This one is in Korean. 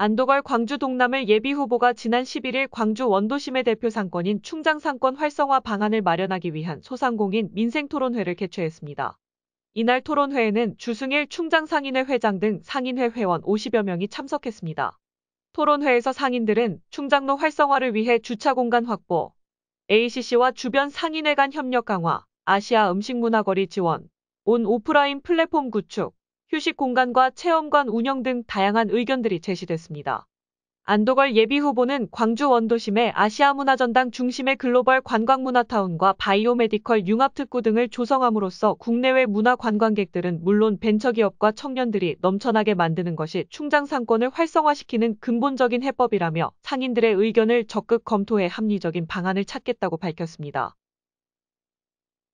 안도걸 광주 동남을 예비후보가 지난 11일 광주 원도심의 대표 상권인 충장 상권 활성화 방안을 마련하기 위한 소상공인 민생토론회를 개최했습니다. 이날 토론회에는 주승일 충장 상인회 회장 등 상인회 회원 50여 명이 참석했습니다. 토론회에서 상인들은 충장로 활성화를 위해 주차 공간 확보, ACC와 주변 상인회 간 협력 강화, 아시아 음식문화거리 지원, 온 오프라인 플랫폼 구축, 휴식 공간과 체험관 운영 등 다양한 의견들이 제시됐습니다. 안도걸 예비 후보는 광주 원도심의 아시아문화전당 중심의 글로벌 관광문화타운과 바이오메디컬 융합특구 등을 조성함으로써 국내외 문화 관광객들은 물론 벤처기업과 청년들이 넘쳐나게 만드는 것이 충장상권을 활성화시키는 근본적인 해법이라며 상인들의 의견을 적극 검토해 합리적인 방안을 찾겠다고 밝혔습니다.